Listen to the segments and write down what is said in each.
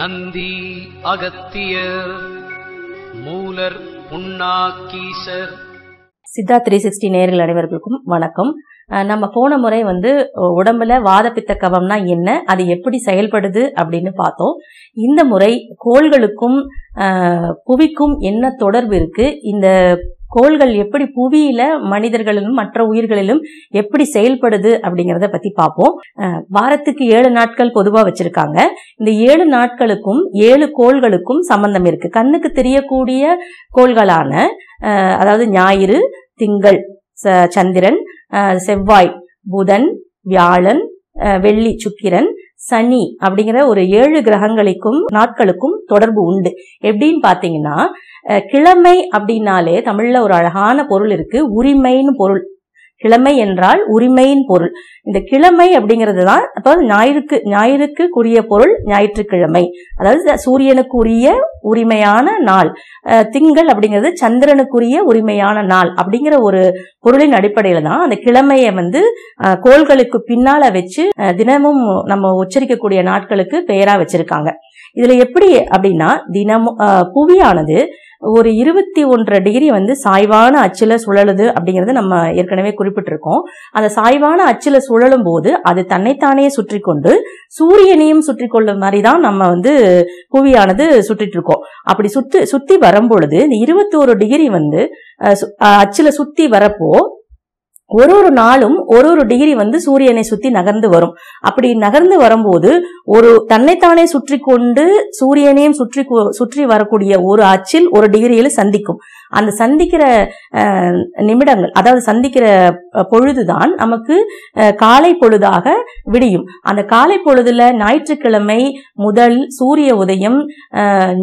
Nandi Agathiyar Moolar Punnakkeesar Siddha three sixty நேர்கள் அனைவர்களுக்கும் வணக்கம் நம்ம போன முறை வந்து உடம்புல வாதப்பித்த கவம்னா என்ன அது எப்படி செயல்படுது அப்படின்னு பார்த்தோம் இந்த முறை கோள்களுக்கும் புவிக்கும் என்ன தொடர்பு இருக்கு இந்த கோள்கள் எப்படி புவியில மனிதர்களிலும் மற்ற உயிர்களிலும் எப்படி செயல்படுது அப்படிங்கிறத பத்தி பார்ப்போம் வாரத்துக்கு ஏழு நாட்கள் பொதுவா வச்சிருக்காங்க இந்த ஏழு நாட்களுக்கும் ஏழு கோள்களுக்கும் சம்பந்தம் இருக்கு கண்ணுக்கு தெரியக்கூடிய கோள்களான அதாவது ஞாயிறு திங்கள் சந்திரன் செவ்வாய் புதன் வியாழன் வெள்ளி சுக்கிரன் சனி அப்படிங்கிற ஒரு ஏழு கிரகங்களுக்கும் நாட்களுக்கும் தொடர்பு உண்டு எப்படின்னு பார்த்தீங்கன்னா கிழமை அப்படின்னாலே தமிழில் ஒரு அழகான பொருள் இருக்கு உரிமைன்னு பொருள் கிழமை என்றால் உரிமையின் பொருள் இந்த கிழமை அப்படிங்கிறது தான் அப்போ ஞாயிறுக்கு ஞாயிறுக்கு உரிய பொருள் ஞாயிற்றுக்கிழமை அதாவது சூரியனுக்குரிய உரிமையான நாள் திங்கள் அப்படிங்கிறது சந்திரனுக்குரிய உரிமையான நாள் அப்படிங்கிற ஒரு பொருளின் அடிப்படையில் தான் அந்த கிழமையை வந்து கோள்களுக்கு பின்னால வச்சு தினமும் நம்ம உச்சரிக்கக்கூடிய நாட்களுக்கு பெயரா வச்சிருக்காங்க இதுல எப்படி அப்படின்னா தினமும் புவியானது ஒரு இருபத்தி ஒன்றரை டிகிரி வந்து சாய்வான அச்சில் சுழலுது அப்படிங்கிறது நம்ம ஏற்கனவே குறிப்பிட்டிருக்கோம் அந்த சாய்வான அச்சில் சுழலும் போது அது தன்னைத்தானே சுற்றி கொண்டு சூரியனையும் சுற்றி கொள்ளும் மாதிரி தான் நம்ம வந்து புவியானது சுற்றிட்டு இருக்கோம் அப்படி சுற்றி சுற்றி வரும்பொழுது இந்த இருபத்தி ஒரு டிகிரி வந்து அச்சில் சுற்றி வரப்போ ஒரு ஒரு நாளும் ஒரு ஒரு டிகிரி வந்து சூரியனை சுத்தி நகர்ந்து வரும் அப்படி நகர்ந்து வரும்போது ஒரு தன்னைத்தானே சுற்றி கொண்டு சூரியனையும் சுற்றி சுற்றி வரக்கூடிய ஒரு அச்சில் ஒரு டிகிரியில் சந்திக்கும் அந்த சந்திக்கிற நிமிடங்கள் அதாவது சந்திக்கிற பொழுதுதான் நமக்கு காலை பொழுதாக விடியும் அந்த காலை பொழுதுல ஞாயிற்றுக்கிழமை முதல் சூரிய உதயம்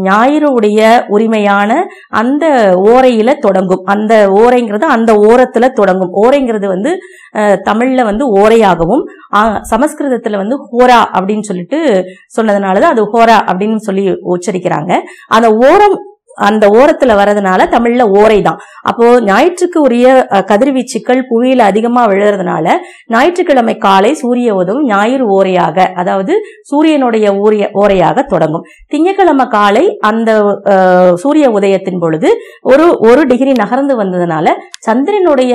ஞாயிறு உடைய உரிமையான அந்த ஓரையில தொடங்கும் அந்த ஓரைங்கிறது அந்த ஓரத்துல தொடங்கும் ஓரைங்கிறது வந்து தமிழ்ல வந்து ஓரையாகவும் சமஸ்கிருதத்துல வந்து ஹோரா அப்படின்னு சொல்லிட்டு சொன்னதுனாலதான் அது ஹோரா அப்படின்னு சொல்லி உச்சரிக்கிறாங்க அந்த ஓரம் அந்த ஓரத்துல வரதுனால தமிழ்ல ஓரை தான் அப்போ ஞாயிற்றுக்கு உரிய கதிர்வீச்சுக்கள் புவியில அதிகமா விழுறதுனால ஞாயிற்றுக்கிழமை காலை சூரிய உதவும் ஞாயிறு ஓரையாக அதாவது சூரியனுடைய ஊரிய ஓரையாக தொடங்கும் திங்கக்கிழமை காலை அந்த சூரிய உதயத்தின் பொழுது ஒரு ஒரு டிகிரி நகர்ந்து வந்ததுனால சந்திரனுடைய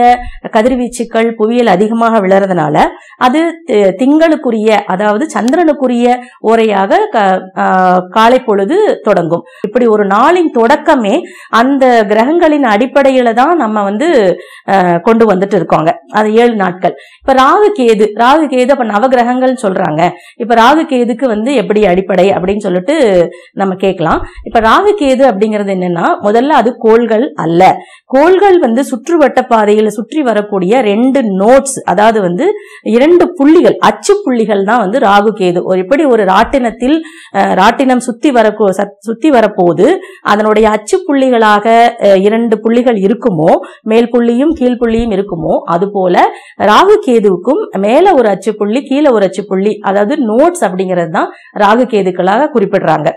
கதிர்வீச்சுக்கள் புவியில் அதிகமாக விழுறதுனால அது திங்களுக்குரிய அதாவது சந்திரனுக்குரிய ஓரையாக காலை பொழுது தொடங்கும் இப்படி ஒரு நாளின் தொட தொடக்கமே அந்த கிரகங்களின் அடிப்படையில தான் நம்ம வந்து கொண்டு வந்துட்டு இருக்கோங்க அது ஏழு நாட்கள் இப்ப ராகு கேது ராகு கேது அப்ப நவகிரகங்கள் சொல்றாங்க இப்ப ராகு கேதுக்கு வந்து எப்படி அடிப்படை அப்படின்னு சொல்லிட்டு நம்ம கேட்கலாம் இப்ப ராகு கேது அப்படிங்கிறது என்னன்னா முதல்ல அது கோள்கள் அல்ல கோள்கள் வந்து சுற்றுவட்ட பாதையில சுற்றி வரக்கூடிய ரெண்டு நோட்ஸ் அதாவது வந்து இரண்டு புள்ளிகள் அச்சு புள்ளிகள் தான் வந்து ராகு கேது ஒரு இப்படி ஒரு ராட்டினத்தில் ராட்டினம் சுத்தி வர சுத்தி வரப்போது அதனுடைய அதனுடைய அச்சு புள்ளிகளாக இரண்டு புள்ளிகள் இருக்குமோ மேல் புள்ளியும் கீழ் புள்ளியும் இருக்குமோ அதுபோல ராகு கேதுவுக்கும் மேல ஒரு அச்சு புள்ளி கீழே ஒரு அச்சு புள்ளி அதாவது நோட்ஸ் அப்படிங்கிறது தான் ராகு கேதுக்களாக குறிப்பிடுறாங்க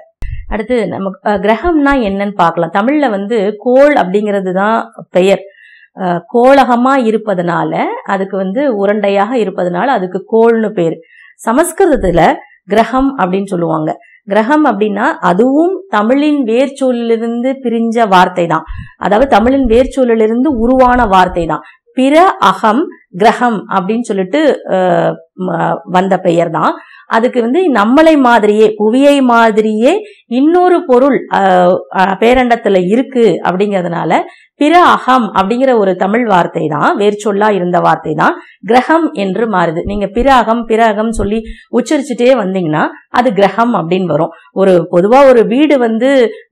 அடுத்து நம்ம கிரகம்னா என்னன்னு பார்க்கலாம் தமிழ்ல வந்து கோள் அப்படிங்கிறது தான் பெயர் கோலகமா இருப்பதனால அதுக்கு வந்து உருண்டையாக இருப்பதனால அதுக்கு கோள்னு பேர் சமஸ்கிருதத்துல கிரகம் அப்படின்னு சொல்லுவாங்க கிரகம் அப்படின்னா அதுவும் தமிழின் வேர்ச்சொல்லிலிருந்து பிரிஞ்ச வார்த்தை தான் அதாவது தமிழின் வேர்ச்சொல்லிலிருந்து உருவான வார்த்தை தான் பிற அகம் கிரகம் அப்படின்னு சொல்லிட்டு வந்த பெயர் தான் அதுக்கு வந்து நம்மளை மாதிரியே புவியை மாதிரியே இன்னொரு பொருள் பேரண்டத்துல இருக்கு அப்படிங்கிறதுனால பிற அகம் அப்படிங்கிற ஒரு தமிழ் வார்த்தை தான் வேர்ச்சொல்லா இருந்த வார்த்தை தான் கிரகம் என்று மாறுது நீங்க பிற அகம் பிற அகம் சொல்லி உச்சரிச்சுட்டே வந்தீங்கன்னா அது கிரகம் அப்படின்னு வரும் ஒரு பொதுவா ஒரு வீடு வந்து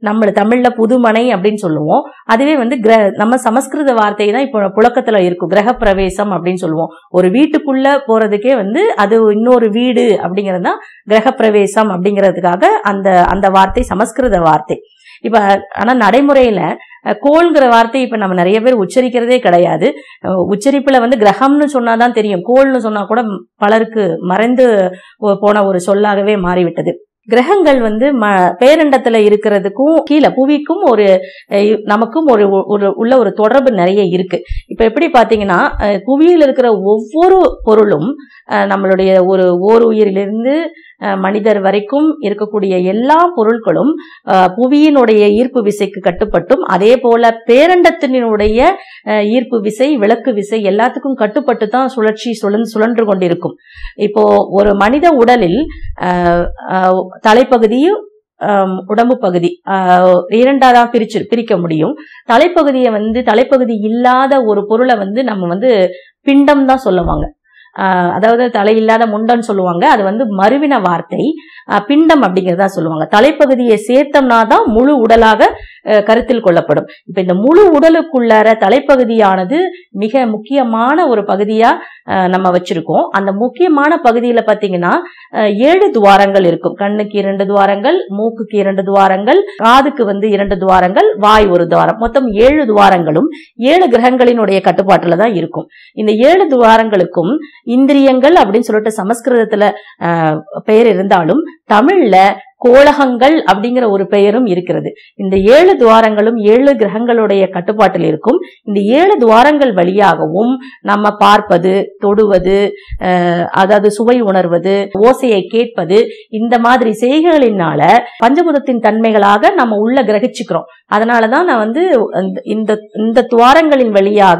நம்ம தமிழ்ல புதுமனை அப்படின்னு சொல்லுவோம் அதுவே வந்து கிர நம்ம சமஸ்கிருத வார்த்தை தான் இப்போ புழக்கத்துல இருக்கும் கிரக பிரவேசம் அப்படின்னு சொல்லுவோம் ஒரு வீட்டுக்குள்ள போறதுக்கே வந்து அது இன்னொரு வீடு அப்படிங்கிறது தான் கிரக பிரவேசம் அப்படிங்கிறதுக்காக அந்த அந்த வார்த்தை சமஸ்கிருத வார்த்தை இப்ப ஆனா நடைமுறையில கோள்ங்கிற வார்த்தை இப்போ நம்ம நிறைய பேர் உச்சரிக்கிறதே கிடையாது உச்சரிப்பில் வந்து கிரகம்னு சொன்னால் தான் தெரியும் கோள்னு சொன்னால் கூட பலருக்கு மறைந்து போன ஒரு சொல்லாகவே மாறிவிட்டது கிரகங்கள் வந்து ம பேரண்டத்தில் இருக்கிறதுக்கும் கீழே புவிக்கும் ஒரு நமக்கும் ஒரு ஒரு உள்ள ஒரு தொடர்பு நிறைய இருக்கு இப்போ எப்படி பார்த்தீங்கன்னா புவியில் இருக்கிற ஒவ்வொரு பொருளும் நம்மளுடைய ஒரு ஓர் உயிரிலிருந்து மனிதர் வரைக்கும் இருக்கக்கூடிய எல்லா பொருட்களும் புவியினுடைய ஈர்ப்பு விசைக்கு கட்டுப்பட்டும் அதே போல பேரண்டத்தினுடைய ஈர்ப்பு விசை விளக்கு விசை எல்லாத்துக்கும் கட்டுப்பட்டு தான் சுழற்சி சுழன் சுழன்று கொண்டிருக்கும் இப்போ ஒரு மனித உடலில் தலைப்பகுதியும் உடம்பு பகுதி இரண்டாதான் பிரிச்சு பிரிக்க முடியும் தலைப்பகுதியை வந்து தலைப்பகுதி இல்லாத ஒரு பொருளை வந்து நம்ம வந்து பிண்டம் தான் சொல்லுவாங்க அதாவது தலையில்லாத முண்டன் சொல்லுவாங்க அது வந்து மருவின வார்த்தை பிண்டம் அப்படிங்கிறதா சொல்லுவாங்க தலைப்பகுதியை சேர்த்தம்னா தான் முழு உடலாக கருத்தில் கொள்ளப்படும் இப்போ இந்த முழு உடலுக்குள்ளார தலைப்பகுதியானது மிக முக்கியமான ஒரு பகுதியாக நம்ம வச்சிருக்கோம் அந்த முக்கியமான பகுதியில பாத்தீங்கன்னா ஏழு துவாரங்கள் இருக்கும் கண்ணுக்கு இரண்டு துவாரங்கள் மூக்குக்கு இரண்டு துவாரங்கள் காதுக்கு வந்து இரண்டு துவாரங்கள் வாய் ஒரு துவாரம் மொத்தம் ஏழு துவாரங்களும் ஏழு கிரகங்களினுடைய கட்டுப்பாட்டுல தான் இருக்கும் இந்த ஏழு துவாரங்களுக்கும் இந்திரியங்கள் அப்படின்னு சொல்லிட்டு சமஸ்கிருதத்துல பெயர் இருந்தாலும் தமிழ்ல கோலகங்கள் அப்படிங்கிற ஒரு பெயரும் இருக்கிறது இந்த ஏழு துவாரங்களும் ஏழு கிரகங்களுடைய கட்டுப்பாட்டில் இருக்கும் இந்த ஏழு துவாரங்கள் வழியாகவும் நம்ம பார்ப்பது தொடுவது அதாவது சுவை உணர்வது ஓசையை கேட்பது இந்த மாதிரி செய்கைகளினால பஞ்சபுதத்தின் தன்மைகளாக நம்ம உள்ள கிரகிச்சுக்கிறோம் அதனாலதான் நான் வந்து இந்த இந்த துவாரங்களின் வழியாக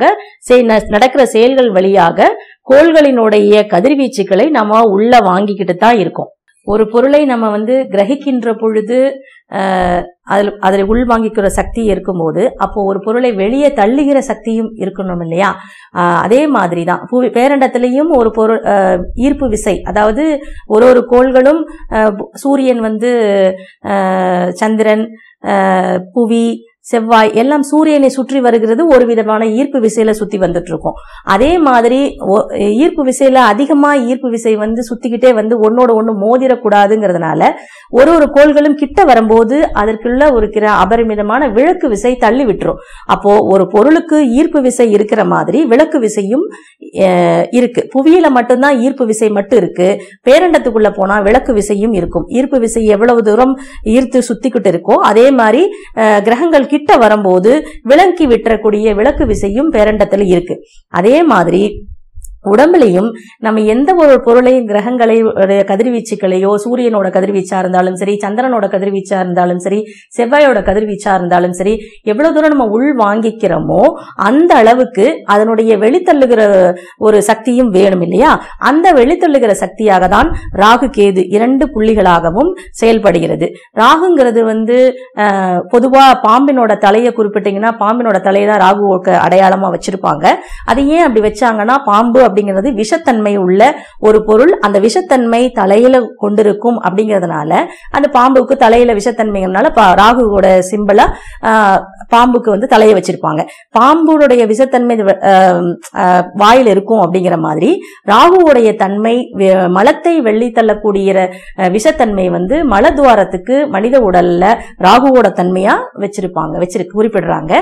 நடக்கிற செயல்கள் வழியாக கோள்களினுடைய கதிர்வீச்சுக்களை நம்ம உள்ள வாங்கிக்கிட்டு தான் இருக்கோம் ஒரு பொருளை நம்ம வந்து கிரகிக்கின்ற பொழுது அதில் அதில் உள்வாங்கிக்கிற சக்தி இருக்கும்போது அப்போது ஒரு பொருளை வெளியே தள்ளுகிற சக்தியும் இருக்கணும் இல்லையா அதே மாதிரி தான் பூ பேரண்டத்திலையும் ஒரு பொருள் ஈர்ப்பு விசை அதாவது ஒரு ஒரு கோள்களும் சூரியன் வந்து சந்திரன் புவி செவ்வாய் எல்லாம் சூரியனை சுற்றி வருகிறது ஒரு விதமான ஈர்ப்பு விசையில சுத்தி வந்துட்டு இருக்கும் அதே மாதிரி ஈர்ப்பு விசையில அதிகமா ஈர்ப்பு விசை வந்து சுத்திக்கிட்டே வந்து ஒன்னோட ஒண்ணு மோதிரக்கூடாதுங்கிறதுனால ஒரு ஒரு கோள்களும் கிட்ட வரும்போது அதற்குள்ள இருக்கிற அபரிமிதமான விளக்கு விசை தள்ளி விட்டுரும் அப்போ ஒரு பொருளுக்கு ஈர்ப்பு விசை இருக்கிற மாதிரி விளக்கு விசையும் இருக்கு புவியில மட்டும்தான் ஈர்ப்பு விசை மட்டும் இருக்கு பேரண்டத்துக்குள்ள போனா விளக்கு விசையும் இருக்கும் ஈர்ப்பு விசை எவ்வளவு தூரம் ஈர்த்து சுத்திக்கிட்டு இருக்கோ அதே மாதிரி கிரகங்கள் கிட்ட வரும்போது விளங்கி விட்டுறக்கூடிய விளக்கு விசையும் பேரண்டத்துல இருக்கு அதே மாதிரி உடம்புலையும் நம்ம எந்த ஒரு பொருளையும் கிரகங்களை கதிர்வீச்சுக்களையோ சூரியனோட கதிர்வீச்சா இருந்தாலும் சரி சந்திரனோட கதிர்வீச்சா இருந்தாலும் சரி செவ்வாயோட கதிர்வீச்சா இருந்தாலும் சரி எவ்வளவு தூரம் நம்ம உள் வாங்கிக்கிறோமோ அந்த அளவுக்கு அதனுடைய வெளித்தள்ளுகிற ஒரு சக்தியும் வேணும் இல்லையா அந்த வெளித்தள்ளுகிற சக்தியாக தான் ராகு கேது இரண்டு புள்ளிகளாகவும் செயல்படுகிறது ராகுங்கிறது வந்து பொதுவா பாம்பினோட தலையை குறிப்பிட்டீங்கன்னா பாம்பினோட தலையை தான் ராகு அடையாளமா வச்சிருப்பாங்க அதை ஏன் அப்படி வச்சாங்கன்னா பாம்பு அப்படிங்கிறது விஷத்தன்மை உள்ள ஒரு பொருள் அந்த விஷத்தன்மை தலையில கொண்டிருக்கும் அப்படிங்கிறதுனால அந்த பாம்புக்கு தலையில விஷத்தன்மைங்கிறதுனால ராகுவோட சிம்பிளா பாம்புக்கு வந்து தலையை வச்சிருப்பாங்க பாம்புடைய விஷத்தன்மை வாயில் இருக்கும் அப்படிங்கிற மாதிரி ராகுவோடைய தன்மை மலத்தை வெள்ளி தள்ளக்கூடிய விஷத்தன்மை வந்து மலத்வாரத்துக்கு மனித உடல்ல ராகுவோட தன்மையா வச்சிருப்பாங்க வச்சிருக்கு குறிப்பிடுறாங்க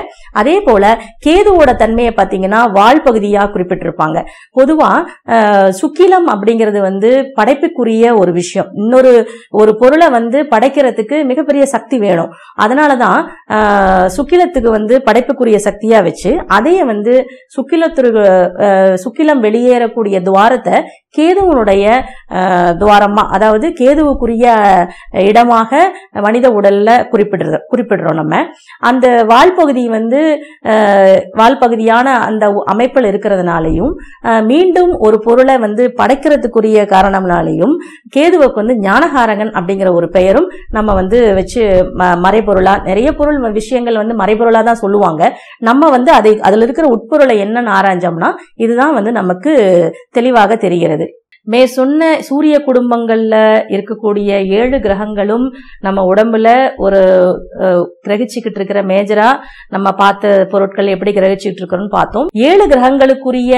அதே போல கேதுவோட தன்மையை பார்த்தீங்கன்னா வால் பகுதியா குறிப்பிட்டிருப்பாங்க பொதுவாக சுக்கிலம் அப்படிங்கிறது வந்து படைப்புக்குரிய ஒரு விஷயம் இன்னொரு ஒரு பொருளை வந்து படைக்கிறதுக்கு மிகப்பெரிய சக்தி வேணும் அதனால தான் சுக்கிலத்துக்கு வந்து படைப்புக்குரிய சக்தியாக வச்சு அதையே வந்து சுக்கிலத்துரு சுக்கிலம் வெளியேறக்கூடிய துவாரத்தை கேதுவனுடைய துவாரமா அதாவது கேதுவுக்குரிய இடமாக மனித உடல்ல குறிப்பிடுற குறிப்பிடுறோம் நம்ம அந்த வால் பகுதி வந்து வால் பகுதியான அந்த அமைப்பில் இருக்கிறதுனாலையும் மீண்டும் ஒரு பொருளை வந்து படைக்கிறதுக்குரிய காரணம்னாலையும் கேதுவுக்கு வந்து ஞானகாரகன் அப்படிங்கிற ஒரு பெயரும் நம்ம வந்து வச்சு மறைபொருளா நிறைய பொருள் விஷயங்கள் வந்து மறைபொருளா தான் சொல்லுவாங்க நம்ம வந்து அதை அதில் இருக்கிற உட்பொருளை என்னன்னு ஆராய்ஞ்சோம்னா இதுதான் வந்து நமக்கு தெளிவாக தெரிகிறது மே சொன்ன சூரிய குடும்பங்கள்ல இருக்கக்கூடிய ஏழு கிரகங்களும் நம்ம உடம்புல ஒரு கிரகிச்சுக்கிட்டு இருக்கிற மேஜரா நம்ம பார்த்த பொருட்கள் எப்படி கிரகிச்சுட்டு இருக்கிறோம்னு பார்த்தோம் ஏழு கிரகங்களுக்குரிய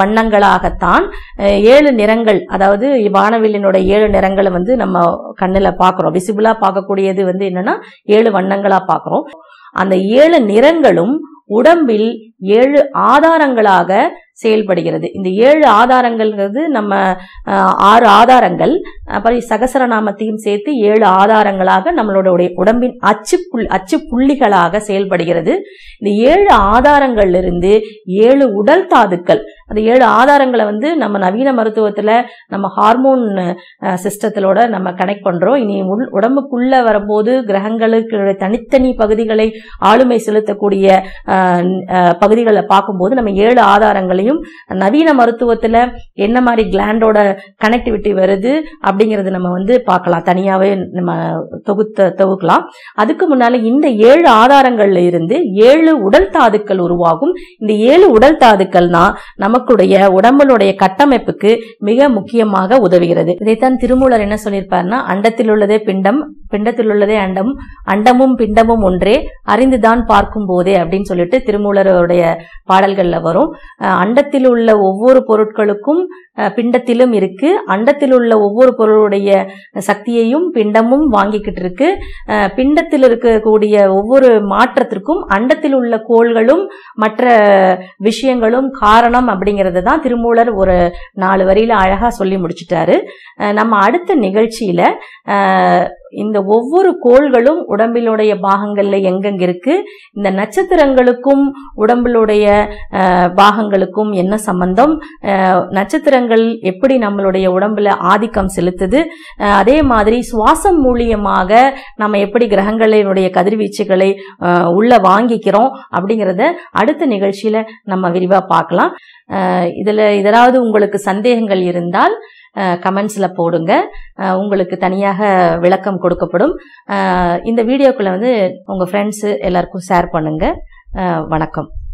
வண்ணங்களாகத்தான் ஏழு நிறங்கள் அதாவது வானவில்லினோட ஏழு நிறங்களை வந்து நம்ம கண்ணில் பார்க்குறோம் விசிபிளா பார்க்கக்கூடியது வந்து என்னன்னா ஏழு வண்ணங்களா பார்க்குறோம் அந்த ஏழு நிறங்களும் உடம்பில் ஏழு ஆதாரங்களாக செயல்படுகிறது இந்த ஏழு ஆதாரங்கள்ங்கிறது நம்ம ஆறு ஆதாரங்கள் அப்புறம் சகசரநாமத்தையும் சேர்த்து ஏழு ஆதாரங்களாக நம்மளோட உடம்பின் அச்சு புள் அச்சு புள்ளிகளாக செயல்படுகிறது இந்த ஏழு ஆதாரங்கள்லிருந்து ஏழு உடல் தாதுக்கள் அந்த ஏழு ஆதாரங்களை வந்து நம்ம நவீன மருத்துவத்தில் நம்ம ஹார்மோன் சிஸ்டத்திலோட நம்ம கனெக்ட் பண்ணுறோம் இனி உள் உடம்புக்குள்ளே வரும்போது கிரகங்களுக்கு தனித்தனி பகுதிகளை ஆளுமை செலுத்தக்கூடிய பகுதிகளை பார்க்கும்போது நம்ம ஏழு ஆதாரங்களை மருத்துவத்திலையும் நவீன மருத்துவத்தில் என்ன மாதிரி கிளாண்டோட கனெக்டிவிட்டி வருது அப்படிங்கிறது நம்ம வந்து பார்க்கலாம் தனியாகவே நம்ம தொகுத்த தொகுக்கலாம் அதுக்கு முன்னால் இந்த ஏழு ஆதாரங்களில் இருந்து ஏழு உடல் தாதுக்கள் உருவாகும் இந்த ஏழு உடல் தாதுக்கள்னா நமக்குடைய உடம்புடைய கட்டமைப்புக்கு மிக முக்கியமாக உதவுகிறது இதைத்தான் திருமூலர் என்ன சொல்லியிருப்பார்னா அண்டத்தில் உள்ளதே பிண்டம் பிண்டத்தில் உள்ளதே அண்டம் அண்டமும் பிண்டமும் ஒன்றே அறிந்துதான் பார்க்கும் போதே அப்படின்னு சொல்லிட்டு திருமூலருடைய பாடல்கள்ல வரும் அண்டத்தில் உள்ள ஒவ்வொரு பொருட்களுக்கும் பிண்டத்திலும் இருக்கு அண்டத்தில் உள்ள ஒவ்வொரு பொருளுடைய சக்தியையும் பிண்டமும் வாங்கிக்கிட்டு இருக்கு பிண்டத்தில் இருக்கக்கூடிய ஒவ்வொரு மாற்றத்திற்கும் அண்டத்தில் உள்ள கோள்களும் மற்ற விஷயங்களும் காரணம் அப்படிங்கிறது தான் திருமூலர் ஒரு நாலு வரியில அழகா சொல்லி முடிச்சிட்டாரு நம்ம அடுத்த நிகழ்ச்சியில இந்த ஒவ்வொரு கோள்களும் உடம்பிலுடைய பாகங்கள்ல எங்கெங்க இருக்கு இந்த நட்சத்திரங்களுக்கும் உடம்பிலுடைய பாகங்களுக்கும் இதுக்கும் என்ன சம்பந்தம் நட்சத்திரங்கள் எப்படி நம்மளுடைய உடம்புல ஆதிக்கம் செலுத்துது அதே மாதிரி சுவாசம் மூலியமாக நம்ம எப்படி கிரகங்களினுடைய கதிர்வீச்சுகளை உள்ள வாங்கிக்கிறோம் அப்படிங்கிறத அடுத்த நிகழ்ச்சியில நம்ம விரிவாக பார்க்கலாம் இதில் ஏதாவது உங்களுக்கு சந்தேகங்கள் இருந்தால் கமெண்ட்ஸில் போடுங்க உங்களுக்கு தனியாக விளக்கம் கொடுக்கப்படும் இந்த வீடியோக்குள்ளே வந்து உங்கள் ஃப்ரெண்ட்ஸு எல்லாருக்கும் ஷேர் பண்ணுங்கள் வணக்கம்